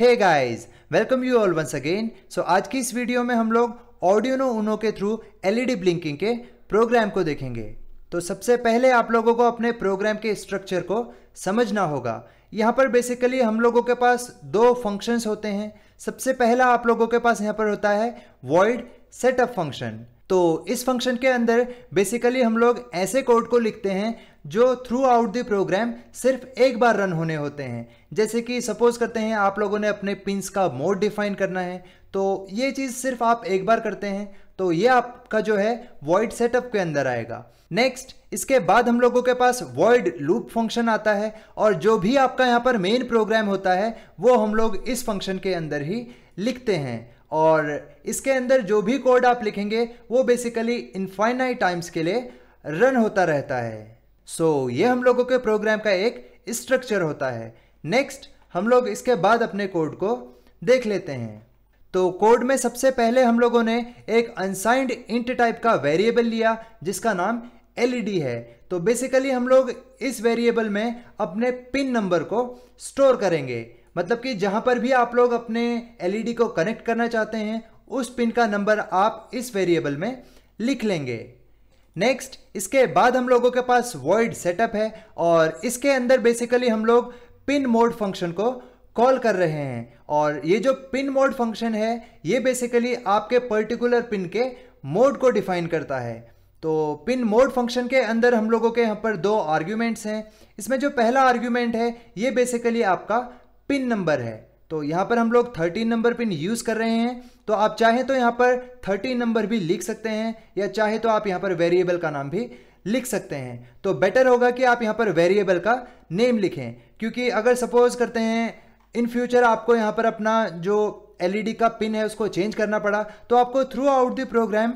hey guys welcome you all once again so आज की इस वीडियो में हम लोग ऑडियोनो उनो के थ्रू एलईडी ब्लिंकिंग के प्रोग्राम को देखेंगे तो सबसे पहले आप लोगों को अपने प्रोग्राम के स्ट्रक्चर को समझना होगा यहाँ पर बेसिकली हम लोगों के पास दो फंक्शंस होते हैं सबसे पहला आप लोगों के पास यहाँ पर होता है वॉइड सेटअप फंक्शन तो इस फंक्शन के अंदर बेसिकली हम लोग ऐसे कोड को लिखते हैं जो थ्रू आउट द प्रोग्राम सिर्फ एक बार रन होने होते हैं जैसे कि सपोज करते हैं आप लोगों ने अपने पिंस का मोड डिफाइन करना है तो ये चीज़ सिर्फ आप एक बार करते हैं तो ये आपका जो है वॉइड सेटअप के अंदर आएगा नेक्स्ट इसके बाद हम लोगों के पास वॉइड लूप फंक्शन आता है और जो भी आपका यहाँ पर मेन प्रोग्राम होता है वो हम लोग इस फंक्शन के अंदर ही लिखते हैं और इसके अंदर जो भी कोड आप लिखेंगे वो बेसिकली इनफाइनाइट टाइम्स के लिए रन होता रहता है सो so, ये हम लोगों के प्रोग्राम का एक स्ट्रक्चर होता है नेक्स्ट हम लोग इसके बाद अपने कोड को देख लेते हैं तो कोड में सबसे पहले हम लोगों ने एक अनसाइंड इंट टाइप का वेरिएबल लिया जिसका नाम एल e है तो बेसिकली हम लोग इस वेरिएबल में अपने पिन नंबर को स्टोर करेंगे मतलब कि जहाँ पर भी आप लोग अपने एलईडी e को कनेक्ट करना चाहते हैं उस पिन का नंबर आप इस वेरिएबल में लिख लेंगे नेक्स्ट इसके बाद हम लोगों के पास वॉइड सेटअप है और इसके अंदर बेसिकली हम लोग पिन मोड फंक्शन को कॉल कर रहे हैं और ये जो पिन मोड फंक्शन है ये बेसिकली आपके पर्टिकुलर पिन के मोड को डिफाइन करता है तो पिन मोड फंक्शन के अंदर हम लोगों के यहाँ पर दो आर्ग्यूमेंट्स हैं इसमें जो पहला आर्ग्यूमेंट है ये बेसिकली आपका पिन नंबर है तो यहाँ पर हम लोग 13 नंबर पिन यूज़ कर रहे हैं तो आप चाहें तो यहाँ पर 13 नंबर भी लिख सकते हैं या चाहे तो आप यहाँ पर वेरिएबल का नाम भी लिख सकते हैं तो बेटर होगा कि आप यहाँ पर वेरिएबल का नेम लिखें क्योंकि अगर सपोज करते हैं इन फ्यूचर आपको यहाँ पर अपना जो एल e का पिन है उसको चेंज करना पड़ा तो आपको थ्रू आउट द प्रोग्राम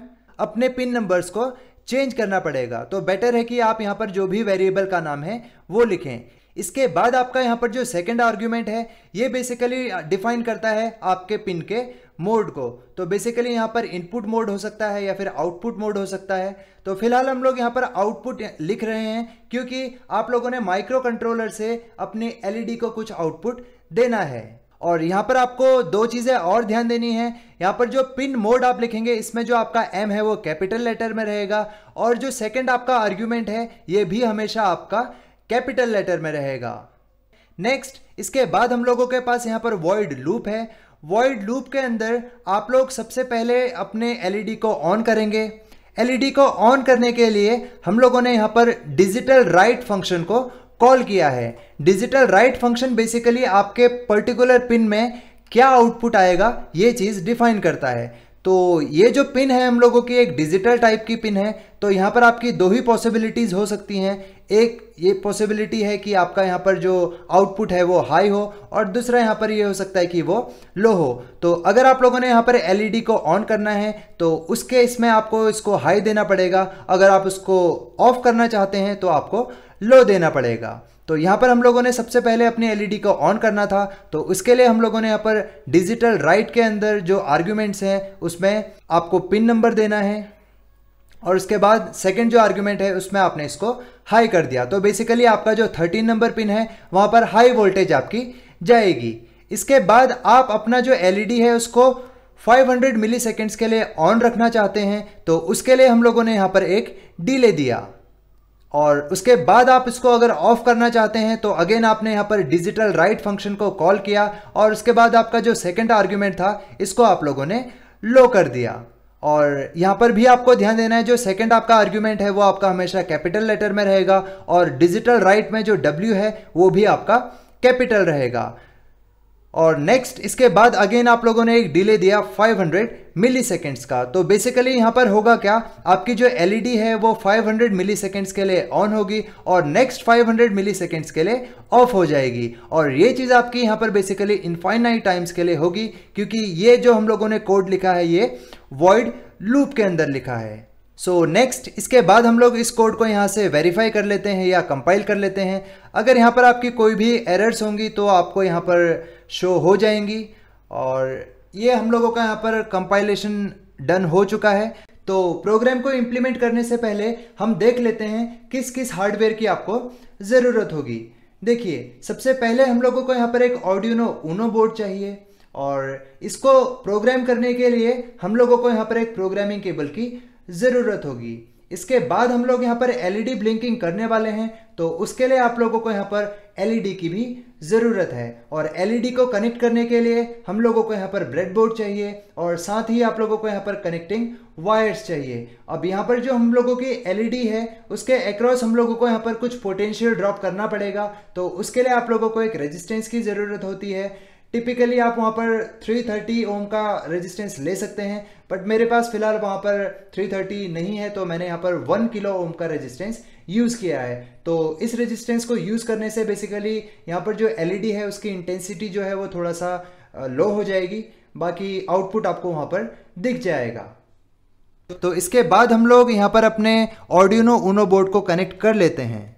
अपने पिन नंबर्स को चेंज करना पड़ेगा तो बेटर है कि आप यहाँ पर जो भी वेरिएबल का नाम है वो लिखें इसके बाद आपका यहाँ पर जो सेकेंड आर्ग्यूमेंट है ये बेसिकली डिफाइन करता है आपके पिन के मोड को तो बेसिकली यहाँ पर इनपुट मोड हो सकता है या फिर आउटपुट मोड हो सकता है तो फिलहाल हम लोग यहाँ पर आउटपुट लिख रहे हैं क्योंकि आप लोगों ने माइक्रो कंट्रोलर से अपनी एलईडी e को कुछ आउटपुट देना है और यहाँ पर आपको दो चीज़ें और ध्यान देनी है यहाँ पर जो पिन मोड आप लिखेंगे इसमें जो आपका एम है वो कैपिटल लेटर में रहेगा और जो सेकंड आपका आर्ग्यूमेंट है ये भी हमेशा आपका कैपिटल लेटर में रहेगा नेक्स्ट इसके बाद हम लोगों के पास यहाँ पर वॉइड लूप है वॉइड लूप के अंदर आप लोग सबसे पहले अपने एलईडी e को ऑन करेंगे एलईडी e को ऑन करने के लिए हम लोगों ने यहाँ पर डिजिटल राइट फंक्शन को कॉल किया है डिजिटल राइट फंक्शन बेसिकली आपके पर्टिकुलर पिन में क्या आउटपुट आएगा ये चीज़ डिफाइन करता है तो ये जो पिन है हम लोगों की एक डिजिटल टाइप की पिन है तो यहाँ पर आपकी दो ही पॉसिबिलिटीज़ हो सकती हैं एक ये पॉसिबिलिटी है कि आपका यहाँ पर जो आउटपुट है वो हाई हो और दूसरा यहाँ पर ये हो सकता है कि वो लो हो तो अगर आप लोगों ने यहाँ पर एलईडी e को ऑन करना है तो उसके इसमें आपको इसको हाई देना पड़ेगा अगर आप उसको ऑफ करना चाहते हैं तो आपको लो देना पड़ेगा तो यहाँ पर हम लोगों ने सबसे पहले अपने एलईडी e को ऑन करना था तो उसके लिए हम लोगों ने यहाँ पर डिजिटल राइट के अंदर जो आर्ग्यूमेंट्स हैं उसमें आपको पिन नंबर देना है और उसके बाद सेकंड जो आर्ग्यूमेंट है उसमें आपने इसको हाई कर दिया तो बेसिकली आपका जो थर्टीन नंबर पिन है वहाँ पर हाई वोल्टेज आपकी जाएगी इसके बाद आप अपना जो एल e है उसको 500 मिली के लिए ऑन रखना चाहते हैं तो उसके लिए हम लोगों ने यहाँ पर एक डिले दिया और उसके बाद आप इसको अगर ऑफ करना चाहते हैं तो अगेन आपने यहाँ पर डिजिटल राइट फंक्शन को कॉल किया और उसके बाद आपका जो सेकंड आर्ग्यूमेंट था इसको आप लोगों ने लो कर दिया और यहाँ पर भी आपको ध्यान देना है जो सेकंड आपका आर्ग्यूमेंट है वो आपका हमेशा कैपिटल लेटर में रहेगा और डिजिटल राइट में जो डब्ल्यू है वो भी आपका कैपिटल रहेगा और नेक्स्ट इसके बाद अगेन आप लोगों ने एक डिले दिया 500 मिली का तो बेसिकली यहां पर होगा क्या आपकी जो एलईडी e है वो 500 मिली के लिए ऑन होगी और नेक्स्ट 500 मिली के लिए ऑफ हो जाएगी और ये चीज़ आपकी यहां पर बेसिकली इनफाइनाइट टाइम्स के लिए होगी क्योंकि ये जो हम लोगों ने कोड लिखा है ये वॉइड लूप के अंदर लिखा है सो so, नेक्स्ट इसके बाद हम लोग इस कोड को यहाँ से वेरीफाई कर लेते हैं या कंपाइल कर लेते हैं अगर यहाँ पर आपकी कोई भी एरर्स होंगी तो आपको यहाँ पर शो हो जाएंगी और ये हम लोगों का यहाँ पर कंपाइलेशन डन हो चुका है तो प्रोग्राम को इम्प्लीमेंट करने से पहले हम देख लेते हैं किस किस हार्डवेयर की आपको ज़रूरत होगी देखिए सबसे पहले हम लोगों को यहाँ पर एक ऑडियोनो ऊनो बोर्ड चाहिए और इसको प्रोग्राम करने के लिए हम लोगों को यहाँ पर एक प्रोग्रामिंग केबल की ज़रूरत होगी इसके बाद हम लोग यहाँ पर एलईडी ब्लिंकिंग e करने वाले हैं तो उसके लिए आप लोगों को यहाँ पर एलईडी e की भी ज़रूरत है और एलईडी e को कनेक्ट करने के लिए हम लोगों को यहाँ पर ब्रेडबोर्ड चाहिए और साथ ही आप लोगों को यहाँ पर कनेक्टिंग वायर्स चाहिए अब यहाँ पर जो हम लोगों की एलईडी है उसके अक्रॉस हम लोगों को यहाँ पर कुछ पोटेंशियल ड्रॉप करना पड़ेगा तो उसके लिए आप लोगों को एक रेजिस्टेंस की ज़रूरत होती है टिपिकली आप वहाँ पर 330 ओम का रेजिस्टेंस ले सकते हैं बट मेरे पास फिलहाल वहाँ पर 330 नहीं है तो मैंने यहाँ पर 1 किलो ओम का रेजिस्टेंस यूज़ किया है तो इस रेजिस्टेंस को यूज़ करने से बेसिकली यहाँ पर जो एलईडी e है उसकी इंटेंसिटी जो है वो थोड़ा सा लो हो जाएगी बाकी आउटपुट आपको वहाँ पर दिख जाएगा तो इसके बाद हम लोग यहाँ पर अपने ऑडियोनो ऊनो बोर्ड को कनेक्ट कर लेते हैं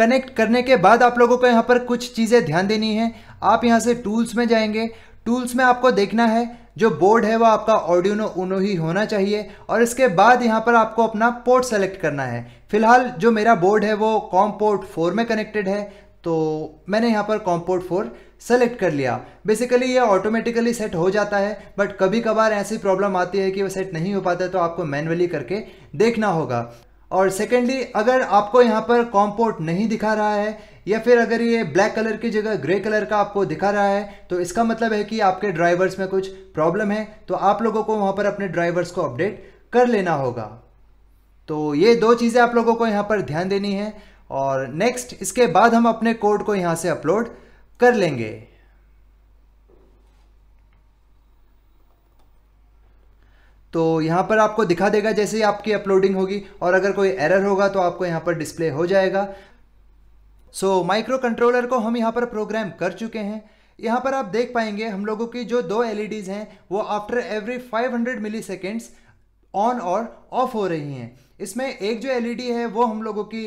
कनेक्ट करने के बाद आप लोगों को यहाँ पर कुछ चीज़ें ध्यान देनी है आप यहाँ से टूल्स में जाएंगे टूल्स में आपको देखना है जो बोर्ड है वो आपका ऑडियोनो उनो ही होना चाहिए और इसके बाद यहाँ पर आपको अपना पोर्ट सेलेक्ट करना है फिलहाल जो मेरा बोर्ड है वो कॉम पोर्ट फोर में कनेक्टेड है तो मैंने यहाँ पर कॉम्पोर्ट फोर सेलेक्ट कर लिया बेसिकली ये ऑटोमेटिकली सेट हो जाता है बट कभी कभार ऐसी प्रॉब्लम आती है कि वो सेट नहीं हो पाता तो आपको मैनुअली करके देखना होगा और सेकेंडली अगर आपको यहाँ पर कॉम्पोर्ट नहीं दिखा रहा है या फिर अगर ये ब्लैक कलर की जगह ग्रे कलर का आपको दिखा रहा है तो इसका मतलब है कि आपके ड्राइवर्स में कुछ प्रॉब्लम है तो आप लोगों को वहाँ पर अपने ड्राइवर्स को अपडेट कर लेना होगा तो ये दो चीज़ें आप लोगों को यहाँ पर ध्यान देनी है और नेक्स्ट इसके बाद हम अपने कोड को यहाँ से अपलोड कर लेंगे तो यहाँ पर आपको दिखा देगा जैसे ही आपकी अपलोडिंग होगी और अगर कोई एरर होगा तो आपको यहाँ पर डिस्प्ले हो जाएगा सो माइक्रो कंट्रोलर को हम यहाँ पर प्रोग्राम कर चुके हैं यहाँ पर आप देख पाएंगे हम लोगों की जो दो एलईडीज e हैं वो after every 500 hundred milliseconds on और ऑफ हो रही हैं इसमें एक जो एलईडी e है वो हम लोगों की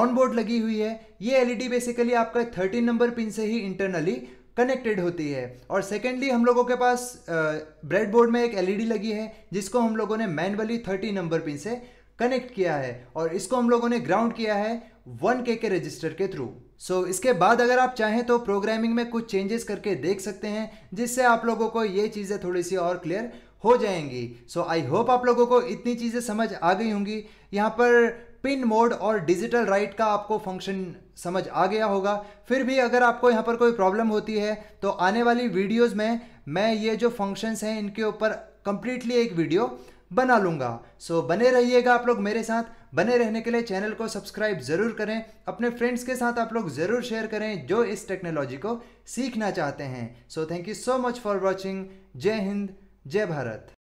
ऑन बोर्ड लगी हुई है ये एलईडी बेसिकली e आपका 13 नंबर पिन से ही इंटरनली कनेक्टेड होती है और सेकेंडली हम लोगों के पास ब्रेड बोर्ड में एक एलईडी e लगी है जिसको हम लोगों ने मैनुअली थर्टी नंबर पिन से कनेक्ट किया है और इसको हम लोगों ने ग्राउंड किया है वन के के रजिस्टर के थ्रू सो so, इसके बाद अगर आप चाहें तो प्रोग्रामिंग में कुछ चेंजेस करके देख सकते हैं जिससे आप लोगों को ये चीज़ें थोड़ी सी और क्लियर हो जाएंगी सो आई होप आप लोगों को इतनी चीज़ें समझ आ गई होंगी यहाँ पर पिन मोड और डिजिटल राइट का आपको फंक्शन समझ आ गया होगा फिर भी अगर आपको यहाँ पर कोई प्रॉब्लम होती है तो आने वाली वीडियोज़ में मैं ये जो फंक्शंस हैं इनके ऊपर कंप्लीटली एक वीडियो बना लूँगा सो so, बने रहिएगा आप लोग मेरे साथ बने रहने के लिए चैनल को सब्सक्राइब ज़रूर करें अपने फ्रेंड्स के साथ आप लोग ज़रूर शेयर करें जो इस टेक्नोलॉजी को सीखना चाहते हैं so thank you so much for watching जय हिंद जय भारत